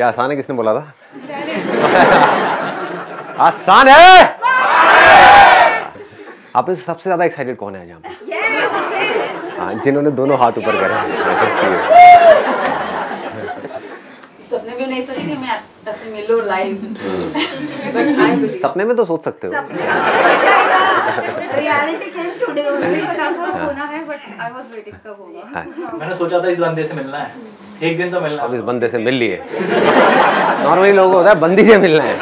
ये आसान है किसने बोला था आसान है आप इस सबसे ज्यादा एक्साइटेड कौन है जहाँ हाँ जिन्होंने दोनों हाथ ऊपर करे सपने भी नहीं कि मैं लाइव हम्म। सपने में तो सोच सकते हो रियलिटी टुडे तो हाँ। होना है बट आई वाज वेटिंग कब होगा हाँ। मैंने सोचा था इस बंदे से मिलना है एक दिन तो मिलना अब इस बंदे से मिल लिए नॉर्मली लोगों को होता है बंदी से मिलना है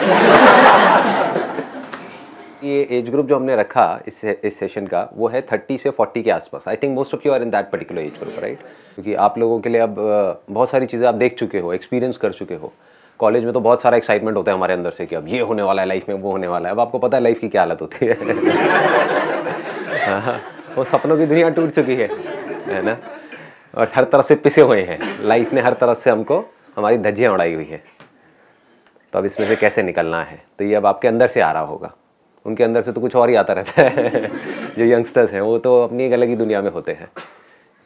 ये एज ग्रुप जो हमने रखा इस इस सेशन का वो है थर्टी से फोर्टी के आसपास I think most of you are in that particular age group right क्योंकि आप लोगों के लिए अब बहुत सारी चीज़ें आप देख चुके हो एक्सपीरियंस कर चुके हो कॉलेज में तो बहुत सारा एक्साइटमेंट होता है हमारे अंदर से कि अब ये होने वाला है लाइफ में वो होने वाला है अब आपको पता है लाइफ की क्या हालत होती है हाँ, हाँ, वो सपनों की दुनिया टूट चुकी है है ना और हर तरफ से पिसे हुए हैं लाइफ ने हर तरफ से हमको हमारी धज्जियाँ उड़ाई हुई हैं तो अब इसमें से कैसे निकलना है तो ये अब आपके अंदर से आ रहा होगा उनके अंदर से तो कुछ और ही आता रहता है जो यंगस्टर्स हैं वो तो अपनी एक अलग ही दुनिया में होते हैं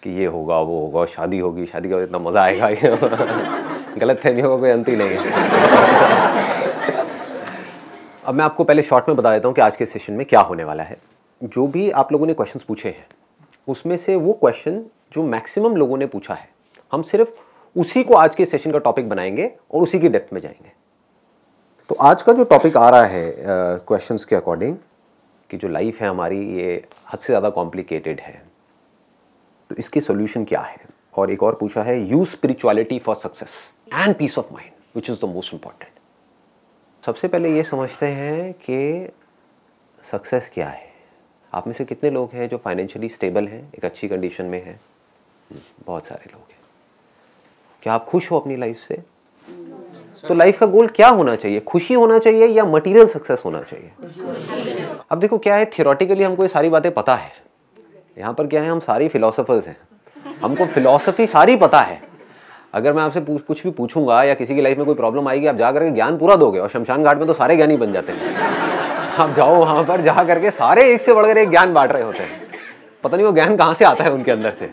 कि ये होगा वो होगा शादी होगी शादी का इतना मज़ा आएगा ये गलत फहमी होगा कोई अंत ही नहीं है अब मैं आपको पहले शॉर्ट में बता देता हूँ कि आज के सेशन में क्या होने वाला है जो भी आप लोगों ने क्वेश्चंस पूछे हैं उसमें से वो क्वेश्चन जो मैक्सिमम लोगों ने पूछा है हम सिर्फ उसी को आज के सेशन का टॉपिक बनाएंगे और उसी की डेप्थ में जाएंगे तो आज का जो टॉपिक आ रहा है क्वेश्चन uh, के अकॉर्डिंग कि जो लाइफ है हमारी ये हद से ज़्यादा कॉम्प्लिकेटेड है तो इसके सोल्यूशन क्या है और एक और पूछा है use spirituality for success and peace of mind which is the most important सबसे पहले ये समझते हैं कि सक्सेस क्या है आप में से कितने लोग हैं जो फाइनेंशियली स्टेबल हैं एक अच्छी कंडीशन में हैं बहुत सारे लोग हैं क्या आप खुश हो अपनी लाइफ से तो लाइफ का गोल क्या होना चाहिए खुशी होना चाहिए या मटेरियल सक्सेस होना चाहिए अब देखो क्या है थियोरटिकली हमको ये सारी बातें पता है यहाँ पर क्या है हम सारे फिलोसफर्स हैं हमको फिलोसफी सारी पता है अगर मैं आपसे पूछ कुछ भी पूछूंगा या किसी की लाइफ में कोई प्रॉब्लम आएगी आप जा करके ज्ञान पूरा दोगे और शमशान घाट में तो सारे ज्ञानी बन जाते हैं आप जाओ वहाँ पर जा करके सारे एक से बढ़कर एक ज्ञान बांट रहे होते हैं पता नहीं वो ज्ञान कहाँ से आता है उनके अंदर से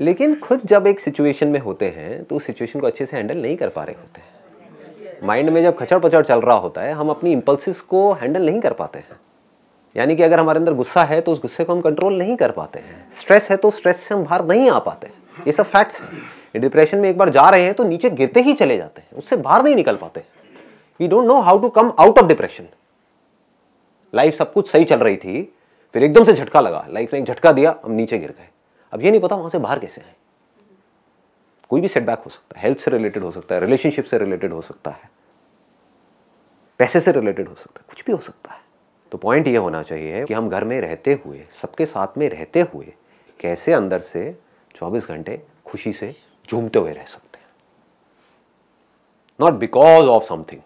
लेकिन खुद जब एक सिचुएशन में होते हैं तो उस सिचुएशन को अच्छे से हैंडल नहीं कर पा रहे होते हैं माइंड में जब खचड़ पचड़ चल रहा होता है हम अपनी इम्पल्सिस को हैंडल नहीं कर पाते हैं यानी कि अगर हमारे अंदर गुस्सा है तो उस गुस्से को हम कंट्रोल नहीं कर पाते हैं स्ट्रेस है तो स्ट्रेस से हम बाहर नहीं आ पाते ये सब फैक्ट्स हैं डिप्रेशन में एक बार जा रहे हैं तो नीचे गिरते ही चले जाते हैं उससे बाहर नहीं निकल पाते we don't know how to come out of depression life सब कुछ सही चल रही थी फिर एकदम से झटका लगा लाइफ ने एक झटका दिया हम नीचे गिर गए अब ये नहीं पता वहां से बाहर कैसे आए कोई भी सेटबैक हो सकता है हेल्थ से रिलेटेड हो सकता है रिलेशनशिप से रिलेटेड हो सकता है पैसे से रिलेटेड हो सकता है कुछ भी हो सकता है तो पॉइंट ये होना चाहिए कि हम घर में रहते हुए सबके साथ में रहते हुए कैसे अंदर से 24 घंटे खुशी से झूमते हुए रह सकते हैं नॉट बिकॉज ऑफ समथिंग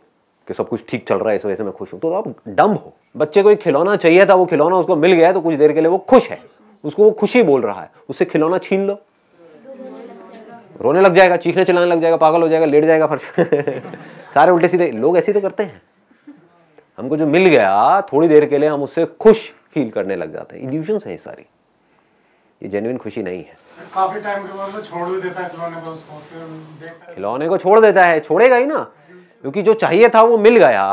कि सब कुछ ठीक चल रहा है इस वजह से मैं खुश हूं तो आप डम्ब हो बच्चे को एक खिलौना चाहिए था वो खिलौना उसको मिल गया तो कुछ देर के लिए वो खुश है उसको वो खुशी बोल रहा है उससे खिलौना छीन लो रोने लग जाएगा चीखने चलाने लग जाएगा पागल हो जाएगा लेट जाएगा फर्श सारे उल्टे सीधे लोग ऐसे तो करते हैं हमको जो मिल गया थोड़ी देर के लिए हम उससे खुश फील करने लग जाते हैं इल्यूशंस है सारी ये जेन्युइन खुशी नहीं है काफी टाइम के बाद वो छोड़ भी देता है खिलौने को उसको खिलौने को छोड़ देता है छोड़ेगा ही ना क्योंकि जो चाहिए था वो मिल गया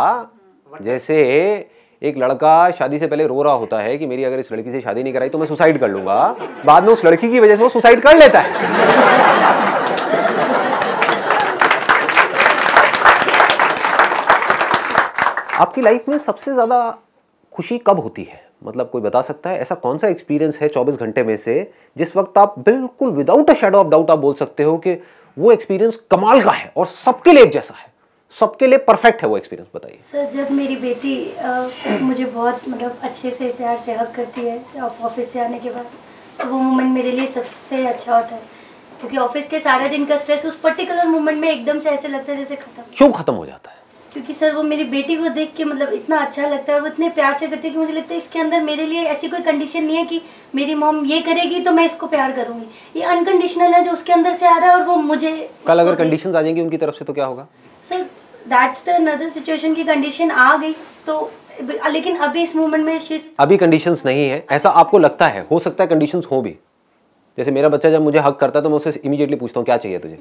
जैसे एक लड़का शादी से पहले रो रहा होता है कि मेरी अगर इस लड़की से शादी नहीं कराई तो मैं सुसाइड कर लूंगा बाद में उस लड़की की वजह से वो सुसाइड कर लेता है आपकी लाइफ में सबसे ज़्यादा खुशी कब होती है मतलब कोई बता सकता है ऐसा कौन सा एक्सपीरियंस है 24 घंटे में से जिस वक्त आप बिल्कुल without a shadow of doubt आप बोल सकते हो कि वो एक्सपीरियंस कमाल का है और सबके लिए एक जैसा है सबके लिए परफेक्ट है वो एक्सपीरियंस बताइए सर जब मेरी बेटी आ, मुझे बहुत मतलब अच्छे से प्यार से हक करती है ऑफिस से आने के बाद तो वो मोमेंट मेरे लिए सबसे अच्छा होता है क्योंकि ऑफिस के सारा दिन का स्ट्रेस उस पर्टिकुलर मोमेंट में एकदम से ऐसे लगता है जैसे खत्म क्यों खत्म हो जाता है क्योंकि सर वो मेरी बेटी को देख के मतलब इतना अच्छा लगता है और वो इतने प्यार से करती है कि मुझे लगता है इसके अंदर मेरे लिए ऐसी कोई कंडीशन नहीं है कि मेरी मॉम ये करेगी तो मैं इसको प्यार करूंगी ये अनकंडीशनल है जो उसके अंदर से आ रहा है और वो मुझे कल अगर कंडीशन आ जाएंगी उनकी तरफ से तो क्या होगा sir that's the another situation की कंडीशन आ गई तो लेकिन अभी इस मोमेंट में अभी कंडीशंस नहीं है ऐसा आपको लगता है हो सकता है कंडीशंस हो भी जैसे मेरा बच्चा जब मुझे हक करता है तो मैं उसे इमीडिएटली पूछता हूँ क्या चाहिए तुझे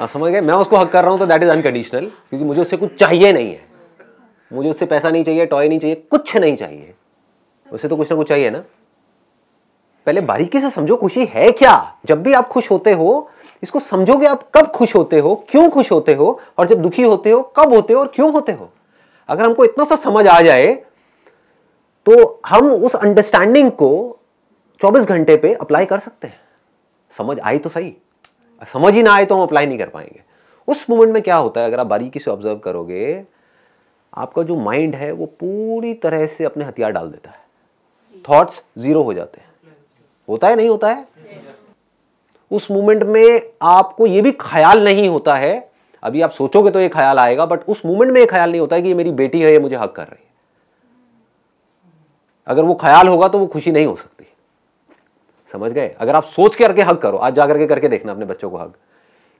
आ, समझ गए मैं उसको हक कर रहा हूँ तो दैट इज अनकंडीशनल क्योंकि मुझे उससे कुछ चाहिए नहीं है मुझे उससे पैसा नहीं चाहिए टॉय नहीं चाहिए कुछ नहीं चाहिए उसे तो कुछ ना कुछ चाहिए ना पहले बारीकी से समझो खुशी है क्या जब भी आप खुश होते हो इसको समझोगे आप कब खुश होते हो क्यों खुश होते हो और जब दुखी होते हो कब होते हो और क्यों होते हो अगर हमको इतना सा समझ आ जाए तो हम उस अंडरस्टैंडिंग को 24 घंटे पे अप्लाई कर सकते हैं समझ आई तो सही समझ ही ना आए तो हम अप्लाई नहीं कर पाएंगे उस मोमेंट में क्या होता है अगर आप बारीकी से ऑब्जर्व करोगे आपका जो माइंड है वो पूरी तरह से अपने हथियार डाल देता है थॉट्स जीरो हो जाते हैं होता है नहीं होता है उस मोमेंट में आपको ये भी ख्याल नहीं होता है अभी आप सोचोगे तो ये ख्याल आएगा बट उस मोमेंट में ये ख्याल नहीं होता है कि ये मेरी बेटी है ये मुझे हक कर रही है अगर वो ख्याल होगा तो वो खुशी नहीं हो सकती समझ गए अगर आप सोच के करके हक करो आज जा करके करके देखना अपने बच्चों को हक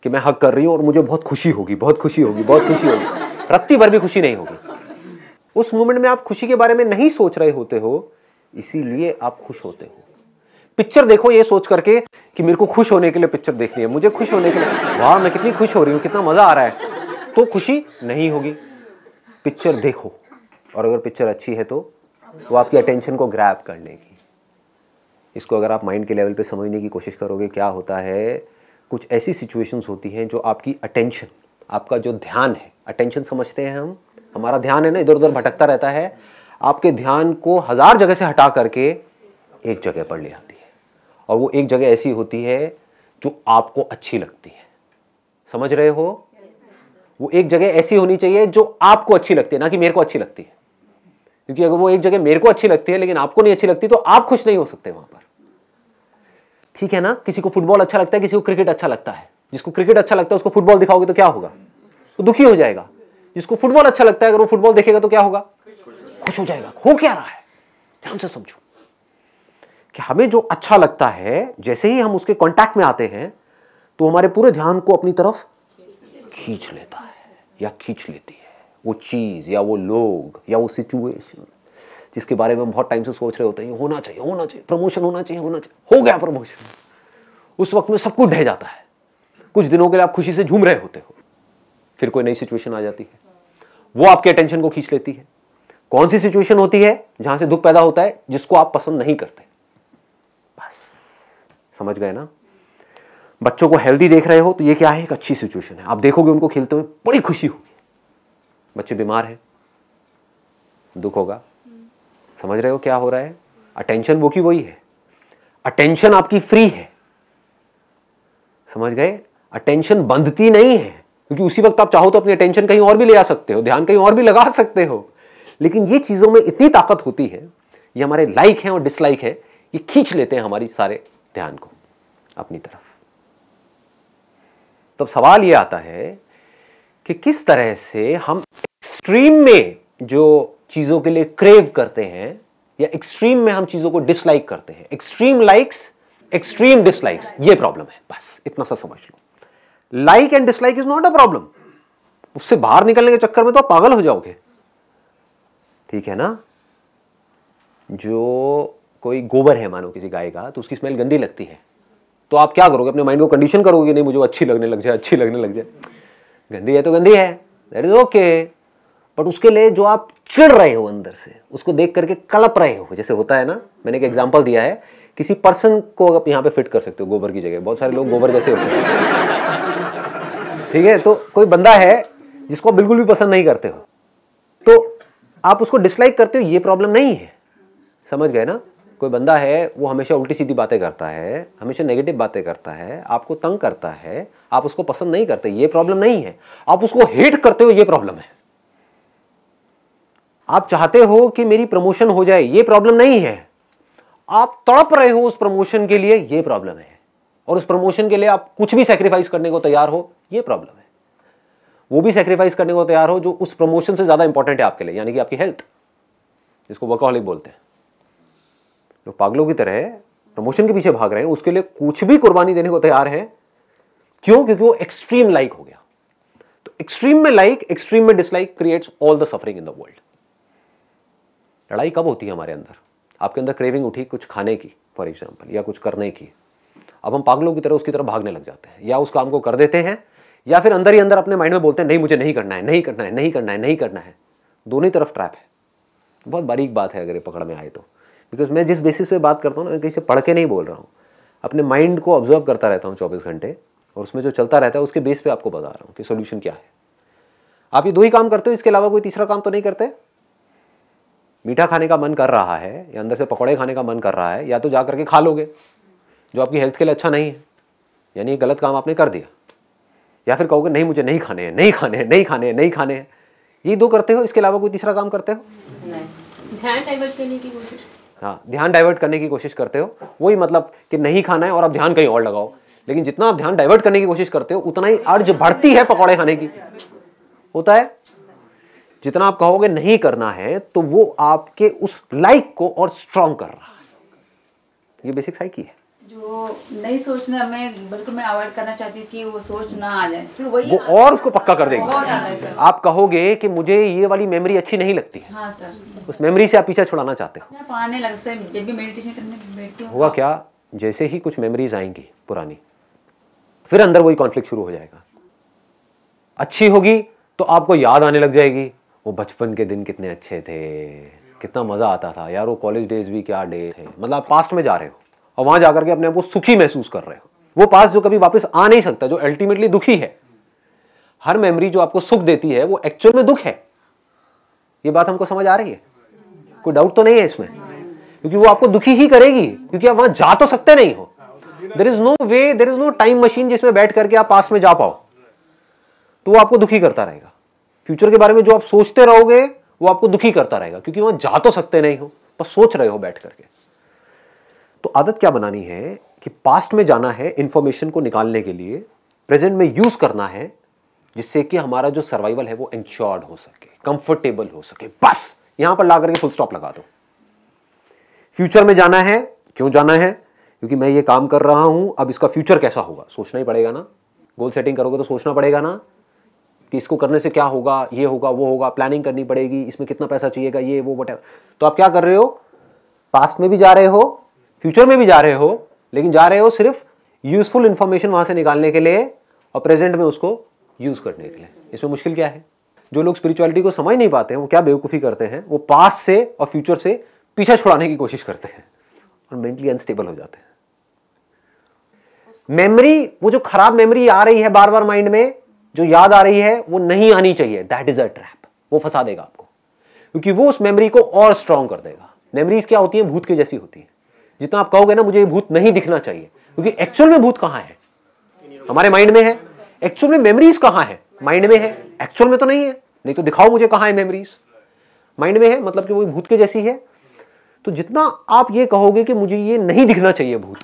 कि मैं हक कर रही हूं और मुझे बहुत खुशी होगी बहुत खुशी होगी बहुत खुशी होगी रत्ती भर भी खुशी नहीं होगी उस मोमेंट में आप खुशी के बारे में नहीं सोच रहे होते हो इसीलिए आप खुश होते हो पिक्चर देखो ये सोच करके कि मेरे को खुश होने के लिए पिक्चर देखनी है मुझे खुश होने के लिए वाह मैं कितनी खुश हो रही हूँ कितना मज़ा आ रहा है तो खुशी नहीं होगी पिक्चर देखो और अगर पिक्चर अच्छी है तो वो तो आपकी अटेंशन को ग्रैप कर लेगी इसको अगर आप माइंड के लेवल पे समझने की कोशिश करोगे क्या होता है कुछ ऐसी सिचुएशंस होती हैं जो आपकी अटेंशन आपका जो ध्यान है अटेंशन समझते हैं हम हमारा ध्यान है ना इधर उधर भटकता रहता है आपके ध्यान को हज़ार जगह से हटा करके एक जगह पर ले आते और वो एक जगह ऐसी होती है जो आपको अच्छी लगती है समझ रहे हो वो एक जगह ऐसी होनी चाहिए जो आपको अच्छी लगती है ना कि मेरे को अच्छी लगती है क्योंकि अगर वो एक जगह मेरे को अच्छी लगती है लेकिन आपको नहीं अच्छी लगती तो आप खुश नहीं हो सकते वहां पर ठीक है ना किसी को फुटबॉल अच्छा लगता है किसी को क्रिकेट अच्छा लगता है जिसको क्रिकेट अच्छा लगता है उसको फुटबॉल दिखाओगे तो क्या होगा वो दुखी हो जाएगा जिसको फुटबॉल अच्छा लगता है अगर वो फुटबॉल देखेगा तो क्या होगा खुश हो जाएगा हो क्या रहा है ध्यान से समझो कि हमें जो अच्छा लगता है जैसे ही हम उसके कांटेक्ट में आते हैं तो हमारे पूरे ध्यान को अपनी तरफ खींच लेता है या खींच लेती है वो चीज़ या वो लोग या वो सिचुएशन जिसके बारे में हम बहुत टाइम से सोच रहे होते हैं होना चाहिए होना चाहिए प्रमोशन होना चाहिए होना चाहिए हो गया प्रमोशन उस वक्त में सब कुछ ढह जाता है कुछ दिनों के लिए आप खुशी से झूम रहे होते हो फिर कोई नई सिचुएशन आ जाती है वो आपके अटेंशन को खींच लेती है कौन सी सिचुएशन होती है जहां से दुख पैदा होता है जिसको आप पसंद नहीं करते समझ गए ना बच्चों को हेल्दी देख रहे हो तो ये क्या है एक अच्छी सिचुएशन है आप देखोगे उनको खेलते हुए बड़ी खुशी होगी बच्चे बीमार हैं दुख होगा समझ रहे हो क्या हो रहा है अटेंशन वो की वही है अटेंशन आपकी फ्री है समझ गए अटेंशन बंधती नहीं है क्योंकि उसी वक्त आप चाहो तो अपनी अटेंशन कहीं और भी ले आ सकते हो ध्यान कहीं और भी लगा सकते हो लेकिन ये चीज़ों में इतनी ताकत होती है ये हमारे लाइक है और डिसलाइक है ये खींच लेते हैं हमारी सारे ध्यान को अपनी तरफ तो सवाल ये आता है कि किस तरह से हम एक्सट्रीम में जो चीज़ों के लिए क्रेव करते हैं या एक्सट्रीम में हम चीज़ों को डिसलाइक करते हैं एक्सट्रीम लाइक्स एक्सट्रीम डिसलाइक्स ये प्रॉब्लम है बस इतना सा समझ लो like and dislike is not a problem उससे बाहर निकलने के चक्कर में तो आप पागल हो जाओगे ठीक है ना जो कोई गोबर है मानो किसी गाय का तो उसकी स्मेल गंदी लगती है तो आप क्या करोगे अपने माइंड को कंडीशन करोगे नहीं मुझे अच्छी लगने लग जाए अच्छी लगने लग जाए गंदी है तो गंदी है दैट इज ओके बट उसके लिए जो आप चिड़ रहे हो अंदर से उसको देख करके कलप रहे हो जैसे होता है ना मैंने एक एग्जाम्पल दिया है किसी पर्सन को आप यहाँ पे फिट कर सकते हो गोबर की जगह बहुत सारे लोग गोबर जैसे होते हैं ठीक है तो कोई बंदा है जिसको बिल्कुल भी पसंद नहीं करते हो तो आप उसको डिसलाइक करते हो ये प्रॉब्लम नहीं है समझ गए ना कोई बंदा है वो हमेशा उल्टी सीधी बातें करता है हमेशा नेगेटिव बातें करता है आपको तंग करता है आप उसको पसंद नहीं करते ये प्रॉब्लम नहीं है आप उसको हेट करते हो ये प्रॉब्लम है आप चाहते हो कि मेरी प्रमोशन हो जाए ये प्रॉब्लम नहीं है आप तड़प रहे हो उस प्रमोशन के लिए ये प्रॉब्लम है और उस प्रमोशन के लिए आप कुछ भी सेक्रीफाइस करने को तैयार हो ये प्रॉब्लम है वो भी सेक्रीफाइस करने को तैयार हो जो उस प्रमोशन से ज़्यादा इंपॉर्टेंट है आपके लिए यानी कि आपकी हेल्थ जिसको वर्कॉलिक बोलते हैं जो पागलों की तरह प्रमोशन के पीछे भाग रहे हैं उसके लिए कुछ भी कुर्बानी देने को तैयार हैं क्यों क्योंकि वो एक्सट्रीम लाइक हो गया तो एक्सट्रीम में लाइक एक्सट्रीम में dislike creates all the suffering in the world लड़ाई कब होती है हमारे अंदर आपके अंदर क्रेविंग उठी कुछ खाने की फॉर एग्जाम्पल या कुछ करने की अब हम पागलों की तरह उसकी तरफ भागने लग जाते हैं या उस काम को कर देते हैं या फिर अंदर ही अंदर अपने माइंड में बोलते हैं नहीं मुझे नहीं करना है नहीं करना है नहीं करना है नहीं करना है दोनों तरफ ट्रैप है बहुत बारीक बात है अगर ये पकड़ में आए तो बिकॉज मैं जिस बेसिस पे बात करता हूँ ना मैं कहीं से पढ़ के नहीं बोल रहा हूँ अपने माइंड को ऑब्जर्व करता रहता हूँ चौबीस घंटे और उसमें जो चलता रहता है उसके बेस पे आपको बता रहा हूँ कि सोल्यूशन क्या है आप ये दो ही काम करते हो इसके अलावा कोई तीसरा काम तो नहीं करते मीठा खाने का मन कर रहा है या अंदर से पकौड़े खाने का मन कर रहा है या तो जा करके खा लोगे जो आपकी हेल्थ के लिए अच्छा नहीं है यानी गलत काम आपने कर दिया या फिर कहोगे नहीं मुझे नहीं खाने हैं नहीं खाने हैं नहीं खाने हैं नहीं खाने हैं ये दो करते हो इसके अलावा कोई तीसरा काम करते हो नहीं ध्यान डाइवर्ट करने की कोशिश हाँ ध्यान डाइवर्ट करने की कोशिश करते हो वही मतलब कि नहीं खाना है और आप ध्यान कहीं और लगाओ लेकिन जितना आप ध्यान डाइवर्ट करने की कोशिश करते हो उतना ही अर्ज बढ़ती है पकौड़े खाने की होता है जितना आप कहोगे नहीं करना है तो वो आपके उस लाइक को और स्ट्रांग कर रहा है ये बेसिक साइकी है वो तो नहीं सोचना मैं बिल्कुल मैं अवॉइड करना चाहती हूँ कि वो सोच ना आ जाए फिर वही वो और उसको पक्का कर देंगे आप कहोगे कि मुझे ये वाली मेमोरी अच्छी नहीं लगती हाँ सर उस मेमोरी से आप पीछा छुड़ाना चाहते हैं पाने लग से जब भी मेडिटेशन करने बैठती हूँ हुआ क्या जैसे ही कुछ मेमोरीज आएंगी पुरानी फिर अंदर वही कॉन्फ्लिक्ट शुरू हो जाएगा अच्छी होगी तो आपको याद आने लग जाएगी वो बचपन के दिन कितने अच्छे थे कितना मज़ा आता था यार वो कॉलेज डेज भी क्या डे थे मतलब आप पास्ट में जा रहे हो और वहां जाकर के अपने आप को सुखी महसूस कर रहे हो वो पास जो कभी वापस आ नहीं सकता जो अल्टीमेटली दुखी है हर मेमोरी जो आपको सुख देती है वो एक्चुअल में दुख है ये बात हमको समझ आ रही है कोई डाउट तो नहीं है इसमें क्योंकि वो आपको दुखी ही करेगी क्योंकि आप वहां जा तो सकते नहीं हो there is no way there is no time machine जिसमें बैठ करके आप पास में जा पाओ तो वो आपको दुखी करता रहेगा फ्यूचर के बारे में जो आप सोचते रहोगे वो आपको दुखी करता रहेगा क्योंकि वहां जा तो सकते नहीं हो बस सोच रहे हो बैठ करके तो आदत क्या बनानी है कि पास्ट में जाना है इन्फॉर्मेशन को निकालने के लिए प्रेजेंट में यूज़ करना है जिससे कि हमारा जो सर्वाइवल है वो इंश्योर्ड हो सके कंफर्टेबल हो सके बस यहां पर ला करके फुल स्टॉप लगा दो फ्यूचर में जाना है क्यों जाना है क्योंकि मैं ये काम कर रहा हूं अब इसका फ्यूचर कैसा होगा सोचना ही पड़ेगा ना गोल सेटिंग करोगे तो सोचना पड़ेगा ना कि इसको करने से क्या होगा ये होगा वो होगा प्लानिंग करनी पड़ेगी इसमें कितना पैसा चाहिएगा ये वो वट तो आप क्या कर रहे हो पास्ट में भी जा रहे हो फ्यूचर में भी जा रहे हो लेकिन जा रहे हो सिर्फ यूजफुल इंफॉर्मेशन वहां से निकालने के लिए और प्रेजेंट में उसको यूज करने के लिए इसमें मुश्किल क्या है जो लोग स्पिरिचुअलिटी को समझ नहीं पाते हैं वो क्या बेवकूफ़ी करते हैं वो पास से और फ्यूचर से पीछा छुड़ाने की कोशिश करते हैं और मेंटली अनस्टेबल हो जाते हैं मेमोरी वो जो खराब मेमोरी आ रही है बार बार माइंड में जो याद आ रही है वो नहीं आनी चाहिए दैट इज अ ट्रैप वो फंसा देगा आपको क्योंकि वो उस मेमोरी को और स्ट्रांग कर देगा मेमोरीज क्या होती है भूत के जैसी होती है जितना आप कहोगे ना मुझे ये भूत नहीं दिखना चाहिए क्योंकि एक्चुअल में भूत कहाँ है हमारे माइंड में है एक्चुअल में मेमोरीज कहाँ है माइंड में है एक्चुअल में तो नहीं है नहीं तो दिखाओ मुझे कहाँ है मेमोरीज माइंड में है मतलब कि वो भूत के जैसी है तो जितना आप ये कहोगे कि मुझे ये नहीं दिखना चाहिए भूत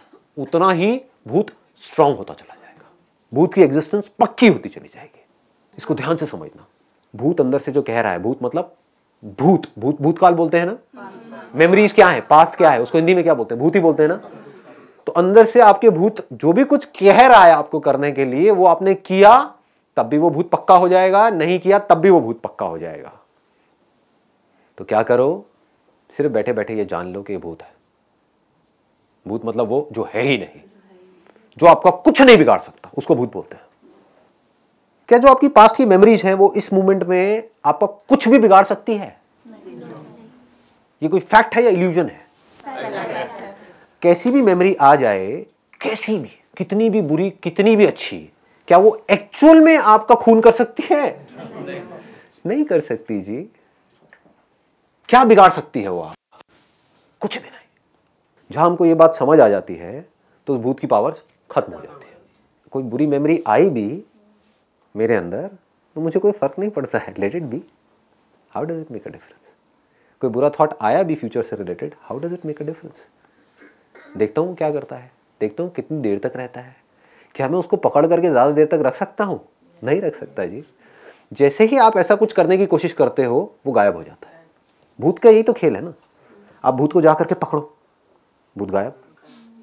उतना ही भूत स्ट्रांग होता चला जाएगा भूत की एग्जिस्टेंस पक्की होती चली जाएगी इसको ध्यान से समझना भूत अंदर से जो कह रहा है भूत मतलब भूत भूत भूतकाल बोलते हैं ना मेमोरीज क्या है पास्ट क्या है उसको हिंदी में क्या बोलते हैं भूत ही बोलते हैं ना तो अंदर से आपके भूत जो भी कुछ कह रहा है आपको करने के लिए वो आपने किया तब भी वो भूत पक्का हो जाएगा नहीं किया तब भी वो भूत पक्का हो जाएगा तो क्या करो सिर्फ बैठे बैठे ये जान लो कि ये भूत है भूत मतलब वो जो है ही नहीं जो आपका कुछ नहीं बिगाड़ सकता उसको भूत बोलते हैं क्या जो आपकी पास्ट की मेमोरीज हैं वो इस मोमेंट में आपका कुछ भी बिगाड़ सकती है ये कोई फैक्ट है या इल्यूजन है कैसी भी मेमोरी आ जाए कैसी भी कितनी भी बुरी कितनी भी अच्छी क्या वो एक्चुअल में आपका खून कर सकती है नहीं कर सकती जी क्या बिगाड़ सकती है वो आप कुछ भी नहीं जहां हमको ये बात समझ आ जाती है तो उस भूत की पावर्स खत्म हो जाती है कोई बुरी मेमोरी आई भी मेरे अंदर तो मुझे कोई फर्क नहीं पड़ता है let it be how does it make a difference कोई बुरा थॉट आया भी फ्यूचर से related how does it make a difference देखता हूँ क्या करता है देखता हूँ कितनी देर तक रहता है क्या मैं उसको पकड़ करके ज़्यादा देर तक रख सकता हूँ नहीं रख सकता जी जैसे ही आप ऐसा कुछ करने की कोशिश करते हो वो गायब हो जाता है भूत का यही तो खेल है ना आप भूत को जा करके पकड़ो भूत गायब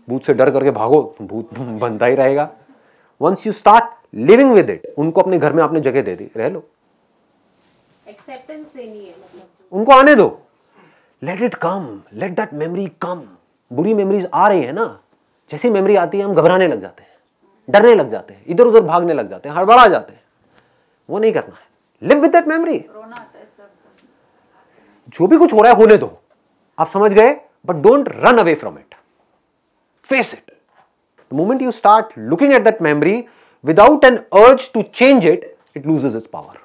भूत से डर करके भागो भूत बनता ही रहेगा once you start living with it उनको अपने घर में आपने जगह दे दी रह लो एक्सेप्टेंस देनी है मतलब उनको आने दो let it come let that memory come बुरी मेमोरीज आ रही है ना जैसी मेमोरी आती है हम घबराने लग जाते हैं डरने लग जाते हैं इधर उधर भागने लग जाते हैं हड़बड़ा जाते हैं वो नहीं करना है लिव विद दैट मेमोरी जो भी कुछ हो रहा है होने दो आप समझ गए but don't run away from it face it the moment you start looking at that memory without an urge to change it it loses its power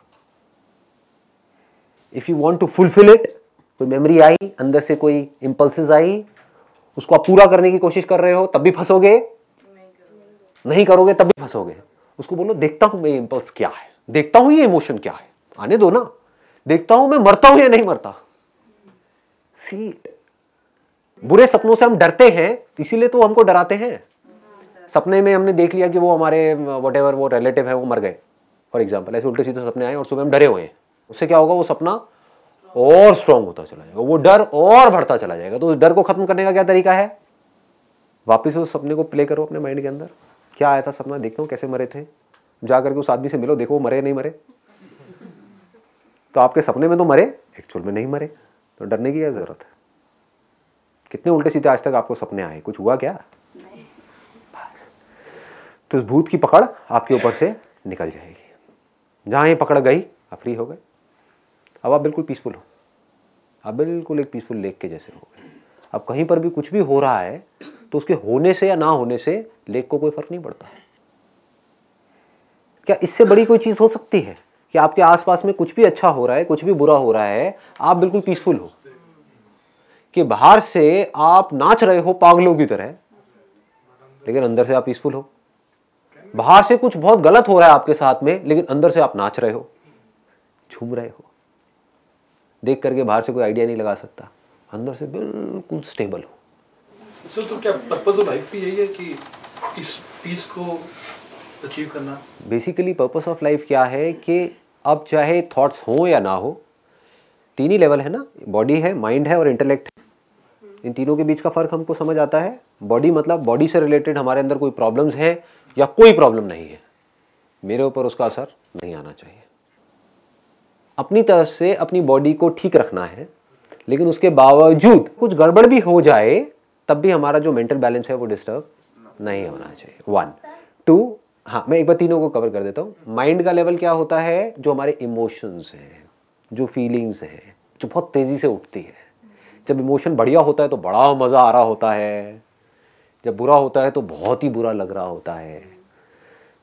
if you want to fulfil it कोई memory आई अंदर से कोई impulses आई उसको आप पूरा करने की कोशिश कर रहे हो तब भी फंसोगे नहीं करोगे तब भी फंसोगे उसको बोलो देखता हूं मैं इम्पल्स क्या है देखता हूं ये इमोशन क्या है आने दो ना देखता हूं मैं मरता हूं या नहीं मरता सी बुरे सपनों से हम डरते हैं इसीलिए तो हमको डराते हैं सपने में हमने देख लिया कि वो हमारे वट वो रिलेटिव है वो मर गए फॉर एग्जाम्पल ऐसे उल्टे सीधे सपने आए और सुबह हम डरे हुए हैं उससे क्या होगा वो सपना और स्ट्रांग होता चला जाएगा वो डर और बढ़ता चला जाएगा तो उस डर को खत्म करने का क्या तरीका है वापस उस सपने को प्ले करो अपने माइंड के अंदर क्या आया था सपना देखो कैसे मरे थे जा करके उस आदमी से मिलो देखो वो मरे नहीं मरे तो आपके सपने में तो मरे एक्चुअल में नहीं मरे तो डरने की क्या जरूरत है कितने उल्टे सीधे आज तक आपको सपने आए कुछ हुआ क्या बस तो उस भूत की पकड़ आपके ऊपर से निकल जाएगी जहां ये पकड़ गई आप फ्री हो गए अब आप बिल्कुल पीसफुल हो आप बिल्कुल एक पीसफुल लेक के जैसे हो गए अब कहीं पर भी कुछ भी हो रहा है तो उसके होने से या ना होने से लेक को कोई फर्क नहीं पड़ता क्या इससे बड़ी कोई चीज़ हो सकती है कि आपके आसपास में कुछ भी अच्छा हो रहा है कुछ भी बुरा हो रहा है आप बिल्कुल पीसफुल हो कि बाहर से आप नाच रहे हो पागलों की तरह लेकिन अंदर से आप पीसफुल हो बाहर से कुछ बहुत गलत हो रहा है आपके साथ में लेकिन अंदर से आप नाच रहे हो झूम रहे हो देख करके बाहर से कोई आइडिया नहीं लगा सकता अंदर से बिल्कुल स्टेबल हो सर तो क्या पर्पज ऑफ लाइफ भी यही है कि इस पीस को अचीव करना बेसिकली पर्पज ऑफ लाइफ क्या है कि अब चाहे थॉट्स हो या ना हो तीन ही लेवल है ना बॉडी है माइंड है और इंटेलेक्ट इन तीनों के बीच का फ़र्क हमको समझ आता है बॉडी मतलब बॉडी से रिलेटेड हमारे अंदर कोई प्रॉब्लम्स हैं या कोई प्रॉब्लम नहीं है मेरे ऊपर उसका असर नहीं आना चाहिए अपनी तरफ से अपनी बॉडी को ठीक रखना है लेकिन उसके बावजूद कुछ गड़बड़ भी हो जाए तब भी हमारा जो मेंटल बैलेंस है वो डिस्टर्ब नहीं होना चाहिए वन टू हाँ मैं एक बार तीनों को कवर कर देता हूँ माइंड का लेवल क्या होता है जो हमारे इमोशंस हैं जो फीलिंग्स हैं जो बहुत तेज़ी से उठती है जब इमोशन बढ़िया होता है तो बड़ा मज़ा आ रहा होता है जब बुरा होता है तो बहुत ही बुरा लग रहा होता है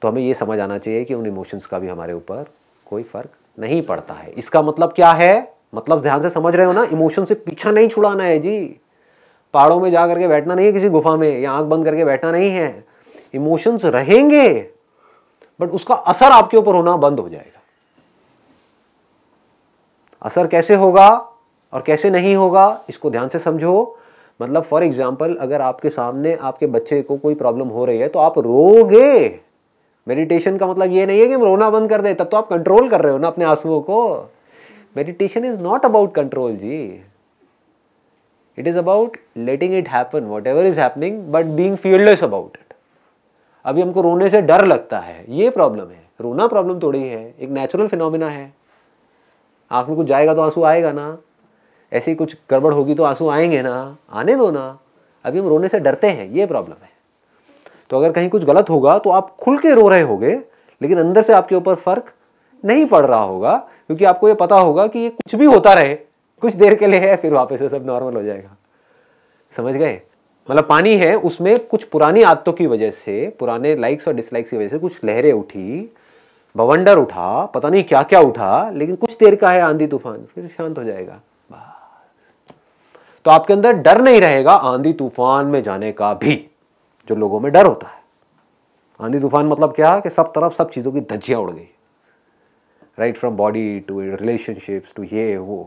तो हमें ये समझ आना चाहिए कि उन इमोशंस का भी हमारे ऊपर कोई फ़र्क नहीं पड़ता है इसका मतलब क्या है मतलब ध्यान से समझ रहे हो ना इमोशन से पीछा नहीं छुड़ाना है जी पहाड़ों में जा करके बैठना नहीं है किसी गुफा में या आंख बंद करके बैठना नहीं है इमोशंस रहेंगे बट उसका असर आपके ऊपर होना बंद हो जाएगा असर कैसे होगा और कैसे नहीं होगा इसको ध्यान से समझो मतलब फॉर एग्जाम्पल अगर आपके सामने आपके बच्चे को कोई प्रॉब्लम हो रही है तो आप रोगे मेडिटेशन का मतलब ये नहीं है कि हम रोना बंद कर दें तब तो आप कंट्रोल कर रहे हो ना अपने आंसुओं को meditation is not about control जी it is about letting it happen whatever is happening but being fearless about it अभी हमको रोने से डर लगता है ये प्रॉब्लम है रोना प्रॉब्लम थोड़ी है एक नेचुरल फिनोमिना है आँख में कुछ जाएगा तो आंसू आएगा ना ऐसी कुछ गड़बड़ होगी तो आंसू आएंगे ना आने दो ना अभी हम रोने से डरते हैं ये प्रॉब्लम है तो अगर कहीं कुछ गलत होगा तो आप खुल के रो रहे होगे लेकिन अंदर से आपके ऊपर फर्क नहीं पड़ रहा होगा क्योंकि आपको ये पता होगा कि ये कुछ भी होता रहे कुछ देर के लिए है फिर वापस से सब नॉर्मल हो जाएगा समझ गए मतलब पानी है उसमें कुछ पुरानी आदतों की वजह से पुराने लाइक्स और डिसलाइक्स की वजह से कुछ लहरें उठी बवंडर उठा पता नहीं क्या क्या उठा लेकिन कुछ देर का है आंधी तूफान फिर शांत हो जाएगा तो आपके अंदर डर नहीं रहेगा आंधी तूफान में जाने का भी जो लोगों में डर होता है आंधी तूफान मतलब क्या कि सब तरफ सब चीज़ों की धज्जियाँ उड़ गई right from body to relationships to ये वो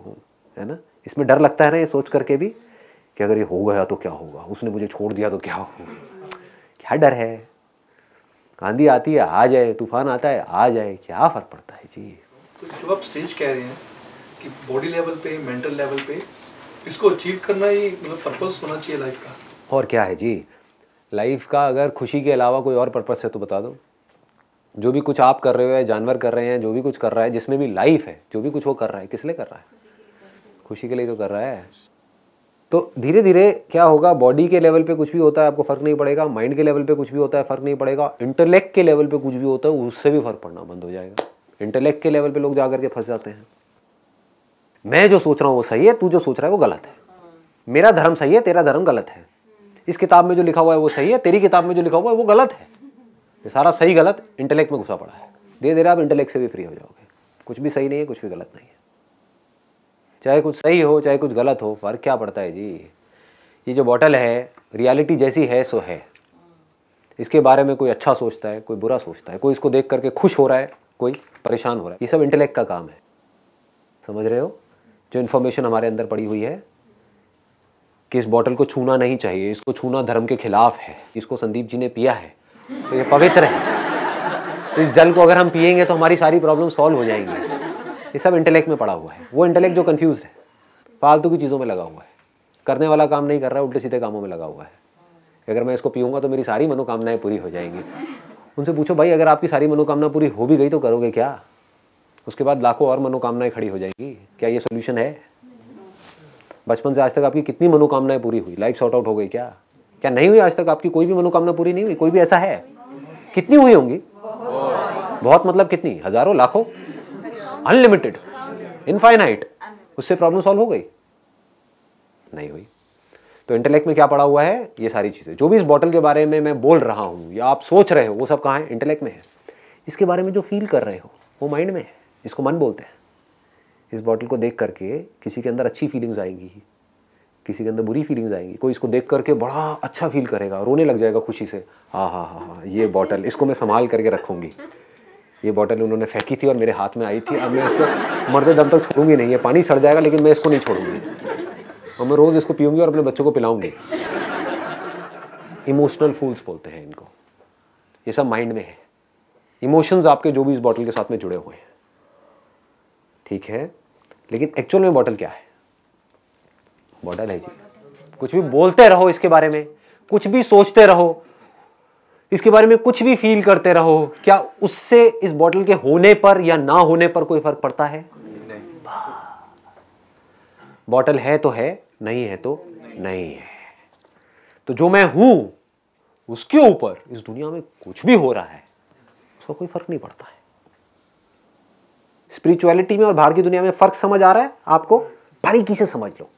है ना इसमें डर लगता है ना ये सोच करके भी कि अगर ये हो गया तो क्या होगा उसने मुझे छोड़ दिया तो क्या होगा क्या डर है आंधी आती है आ जाए तूफान आता है आ जाए क्या फ़र्क पड़ता है जी तो जो आप स्टेज कह रहे हैं कि बॉडी लेवल पे मेंटल लेवल पे इसको अचीव करना ही मतलब पर्पस होना चाहिए लाइफ का और क्या है जी लाइफ का अगर खुशी के अलावा कोई और पर्पज़ है तो बता दो जो भी कुछ आप कर रहे हो या जानवर कर रहे हैं जो भी कुछ कर रहा है जिसमें भी लाइफ है जो भी कुछ वो कर रहा है किस लिए कर रहा है खुशी के लिए तो कर रहा है तो धीरे धीरे क्या होगा बॉडी के लेवल पे कुछ भी होता है आपको फ़र्क नहीं पड़ेगा माइंड के लेवल पे कुछ भी होता है फ़र्क नहीं पड़ेगा इंटेलेक्ट के लेवल पे कुछ भी होता है उससे भी फ़र्क पड़ना बंद हो जाएगा इंटेलेक्ट के लेवल पे लोग जा करके फंस जाते हैं मैं जो सोच रहा हूँ वो सही है तू जो सोच रहा है वो गलत है मेरा धर्म सही है तेरा धर्म गलत है इस किताब में जो लिखा हुआ है वो सही है तेरी किताब में जो लिखा हुआ है वो गलत है ये सारा सही गलत इंटेलेक्ट में घुसा पड़ा है धीरे धीरे आप इंटेलेक्ट से भी फ्री हो जाओगे कुछ भी सही नहीं है कुछ भी गलत नहीं है चाहे कुछ सही हो चाहे कुछ गलत हो फर्क क्या पड़ता है जी ये जो बॉटल है रियलिटी जैसी है सो है इसके बारे में कोई अच्छा सोचता है कोई बुरा सोचता है कोई इसको देख करके खुश हो रहा है कोई परेशान हो रहा है ये सब इंटेलेक्ट का काम है समझ रहे हो जो इन्फॉर्मेशन हमारे अंदर पड़ी हुई है कि इस बॉटल को छूना नहीं चाहिए इसको छूना धर्म के खिलाफ है इसको संदीप जी ने पिया है तो ये पवित्र है तो इस जल को अगर हम पियेंगे तो हमारी सारी प्रॉब्लम सॉल्व हो जाएंगी ये सब इंटेलेक्ट में पड़ा हुआ है वो इंटेलेक्ट जो कन्फ्यूज है फालतू की चीज़ों में लगा हुआ है करने वाला काम नहीं कर रहा है उल्टे सीधे कामों में लगा हुआ है अगर मैं इसको पीऊँगा तो मेरी सारी मनोकामनाएँ पूरी हो जाएंगी उनसे पूछो भाई अगर आपकी सारी मनोकामना पूरी हो भी गई तो करोगे क्या उसके बाद लाखों और मनोकामनाएं खड़ी हो जाएंगी क्या ये सोल्यूशन है बचपन से आज तक आपकी कितनी मनोकामनाएं पूरी हुई लाइफ सॉर्ट आउट हो गई क्या क्या नहीं हुई आज तक आपकी कोई भी मनोकामना पूरी नहीं हुई कोई भी ऐसा है कितनी हुई होंगी बहुत मतलब कितनी हजारों लाखों अनलिमिटेड इनफाइनाइट उससे प्रॉब्लम सॉल्व हो गई नहीं हुई तो इंटेलेक्ट में क्या पड़ा हुआ है ये सारी चीज़ें जो भी इस बॉटल के बारे में मैं बोल रहा हूँ या आप सोच रहे हो वो सब कहाँ है इंटेलेक्ट में है इसके बारे में जो फील कर रहे हो वो माइंड में है इसको मन बोलते हैं इस बॉटल को देख करके किसी के अंदर अच्छी फीलिंग्स आएंगी किसी के अंदर बुरी फीलिंग्स आएंगी कोई इसको देख करके बड़ा अच्छा फील करेगा रोने लग जाएगा खुशी से हाँ हाँ हाँ हाँ ये बॉटल इसको मैं संभाल करके रखूँगी ये बॉटल उन्होंने फेंकी थी और मेरे हाथ में आई थी अब मैं इसको मरते दम तक छोड़ूंगी नहीं ये पानी सड़ जाएगा लेकिन मैं इसको नहीं छोड़ूंगी और मैं रोज़ इसको पीऊँगी और अपने बच्चों को पिलाऊँगी इमोशनल फूल्स बोलते हैं इनको ये सब माइंड में है इमोशंस आपके जो भी इस बॉटल के साथ में जुड़े हुए हैं ठीक है लेकिन एक्चुअल में बॉटल क्या है बॉटल है जी कुछ भी बोलते रहो इसके बारे में कुछ भी सोचते रहो इसके बारे में कुछ भी फील करते रहो क्या उससे इस बॉटल के होने पर या ना होने पर कोई फर्क पड़ता है बॉटल है तो है नहीं है तो नहीं, नहीं है तो जो मैं हूं उसके ऊपर इस दुनिया में कुछ भी हो रहा है उसका कोई फर्क नहीं पड़ता है स्पिरिचुअलिटी में और बाहर की दुनिया में फ़र्क समझ आ रहा है आपको बारीकी से समझ लो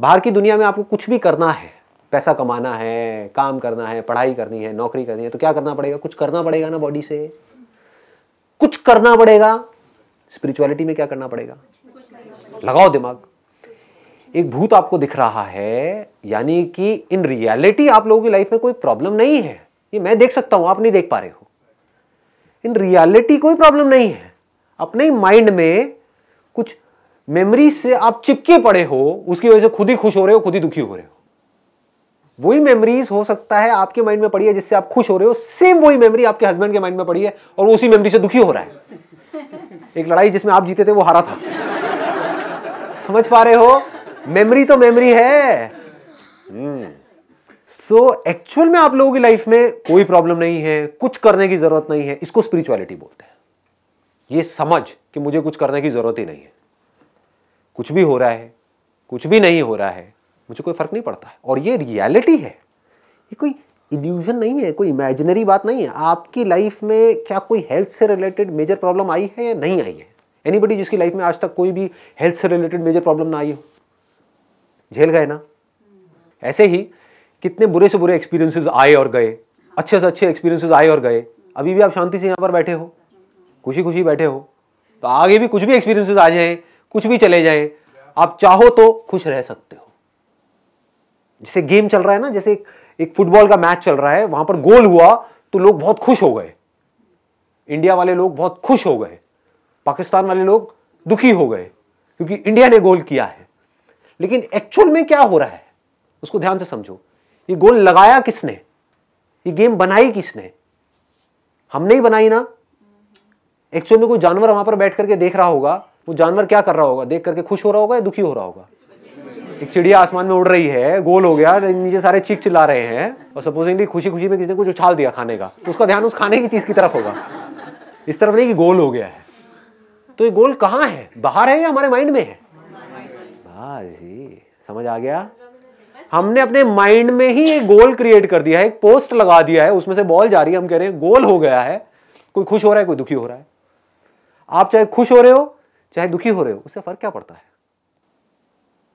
बाहर की दुनिया में आपको कुछ भी करना है पैसा कमाना है काम करना है पढ़ाई करनी है नौकरी करनी है तो क्या करना पड़ेगा कुछ करना पड़ेगा ना बॉडी से कुछ करना पड़ेगा स्पिरिचुअलिटी में क्या करना पड़ेगा लगाओ दिमाग एक भूत आपको दिख रहा है यानी कि इन रियलिटी आप लोगों की लाइफ में कोई प्रॉब्लम नहीं है ये मैं देख सकता हूं आप नहीं देख पा रहे हो इन रियलिटी कोई प्रॉब्लम नहीं है अपने ही माइंड में कुछ मेमोरी से आप चिपके पड़े हो उसकी वजह से खुद ही खुश हो रहे हो खुद ही दुखी हो रहे हो वही मेमोरीज हो सकता है आपके माइंड में पड़ी है जिससे आप खुश हो रहे हो सेम वही मेमोरी आपके हस्बैंड के माइंड में पड़ी है और वो उसी मेमोरी से दुखी हो रहा है एक लड़ाई जिसमें आप जीते थे वो हारा था समझ पा रहे हो मेमोरी तो मेमोरी है सो हम्म। एक्चुअल so, में आप लोगों की लाइफ में कोई प्रॉब्लम नहीं है कुछ करने की जरूरत नहीं है इसको स्पिरिचुअलिटी बोलते हैं ये समझ कि मुझे कुछ करने की ज़रूरत ही नहीं है कुछ भी हो रहा है कुछ भी नहीं हो रहा है मुझे कोई फ़र्क नहीं पड़ता है और ये रियलिटी है ये कोई इल्यूजन नहीं है कोई इमेजिनरी बात नहीं है आपकी लाइफ में क्या कोई हेल्थ से रिलेटेड मेजर प्रॉब्लम आई है या नहीं आई है एनीबडी जिसकी लाइफ में आज तक कोई भी हेल्थ से रिलेटेड मेजर प्रॉब्लम ना आई हो झेल गए ना ऐसे ही कितने बुरे से बुरे एक्सपीरियंसेस आए और गए अच्छे से अच्छे एक्सपीरियंसेस आए और गए अभी भी आप शांति से यहाँ पर बैठे हो खुशी खुशी बैठे हो तो आगे भी कुछ भी एक्सपीरियंसेस आ जाए कुछ भी चले जाए आप चाहो तो खुश रह सकते हो जैसे गेम चल रहा है ना जैसे एक, एक फुटबॉल का मैच चल रहा है वहां पर गोल हुआ तो लोग बहुत खुश हो गए इंडिया वाले लोग बहुत खुश हो गए पाकिस्तान वाले लोग दुखी हो गए क्योंकि इंडिया ने गोल किया है लेकिन एक्चुअल में क्या हो रहा है उसको ध्यान से समझो ये गोल लगाया किसने ये गेम बनाई किसने हमने ही बनाई ना एक्चुअल में कोई जानवर वहां पर बैठ करके देख रहा होगा वो जानवर क्या कर रहा होगा देख करके खुश हो रहा होगा या दुखी हो रहा होगा एक चिड़िया आसमान में उड़ रही है गोल हो गया नीचे सारे चीख चिल्ला रहे हैं और सपोजिंगली खुशी खुशी में किसी ने कुछ उछाल दिया खाने का तो उसका ध्यान उस खाने की चीज की तरफ होगा इस तरफ नहीं कि गोल हो गया है तो ये गोल कहाँ है बाहर है या हमारे माइंड में है जी समझ आ गया हमने अपने माइंड में ही एक गोल क्रिएट कर दिया है एक पोस्ट लगा दिया है उसमें से बॉल जा रही है हम कह रहे हैं गोल हो गया है कोई खुश हो रहा है कोई दुखी हो रहा है आप चाहे खुश हो रहे हो चाहे दुखी हो रहे हो उससे फर्क क्या पड़ता है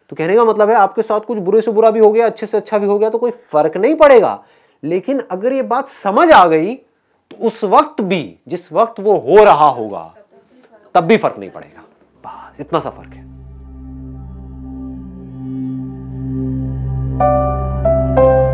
तो कहने का मतलब है आपके साथ कुछ बुरे से बुरा भी हो गया अच्छे से अच्छा भी हो गया तो कोई फर्क नहीं पड़ेगा लेकिन अगर ये बात समझ आ गई तो उस वक्त भी जिस वक्त वो हो रहा होगा तब भी फर्क नहीं पड़ेगा बस इतना सा फर्क है thank you